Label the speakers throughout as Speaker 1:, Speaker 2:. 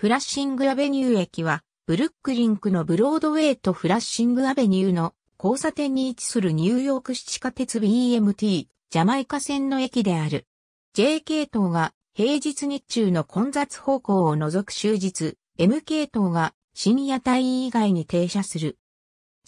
Speaker 1: フラッシングアベニュー駅は、ブルックリンクのブロードウェイとフラッシングアベニューの交差点に位置するニューヨーク市地下鉄 BMT、ジャマイカ線の駅である。J 系統が平日日中の混雑方向を除く終日、M 系統が深夜帯以外に停車する。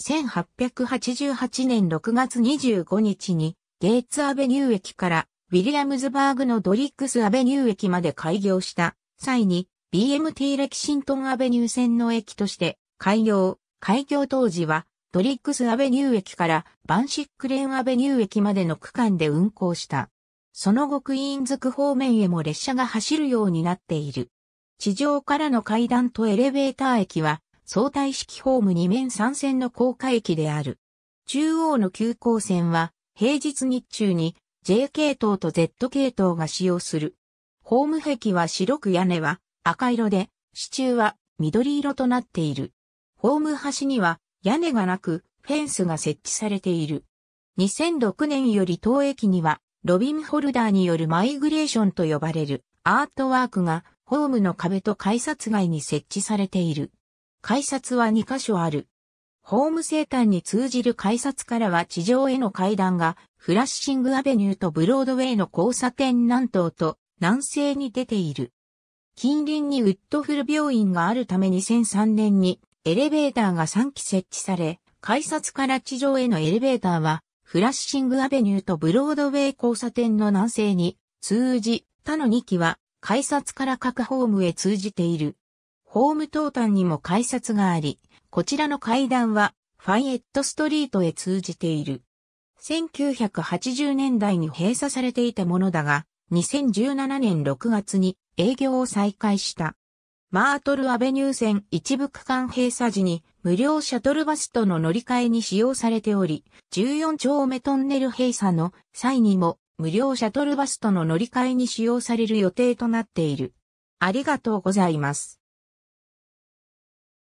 Speaker 1: 1888年6月25日にゲイツアベニュー駅からウィリアムズバーグのドリックスアベニュー駅まで開業した際に BMT レキシントンアベニュー線の駅として開業、開業当時はドリックスアベニュー駅からバンシックレーンアベニュー駅までの区間で運行した。その後クイーンズ区方面へも列車が走るようになっている。地上からの階段とエレベーター駅は相対式ホーム2面3線の高架駅である。中央の急行線は平日日中に J 系統と Z 系統が使用する。ホーム壁は白く屋根は赤色で、支柱は緑色となっている。ホーム端には屋根がなく、フェンスが設置されている。2006年より当駅には、ロビンホルダーによるマイグレーションと呼ばれるアートワークがホームの壁と改札外に設置されている。改札は2箇所ある。ホーム生誕に通じる改札からは地上への階段がフラッシングアベニューとブロードウェイの交差点南東と南西に出ている。近隣にウッドフル病院があるため2003年にエレベーターが3基設置され、改札から地上へのエレベーターは、フラッシングアベニューとブロードウェイ交差点の南西に通じ、他の2基は改札から各ホームへ通じている。ホーム東端にも改札があり、こちらの階段はファイエットストリートへ通じている。1980年代に閉鎖されていたものだが、2017年6月に営業を再開した。マートルアベニュー線一部区間閉鎖時に無料シャトルバスとの乗り換えに使用されており、14丁目トンネル閉鎖の際にも無料シャトルバスとの乗り換えに使用される予定となっている。ありがとうございます。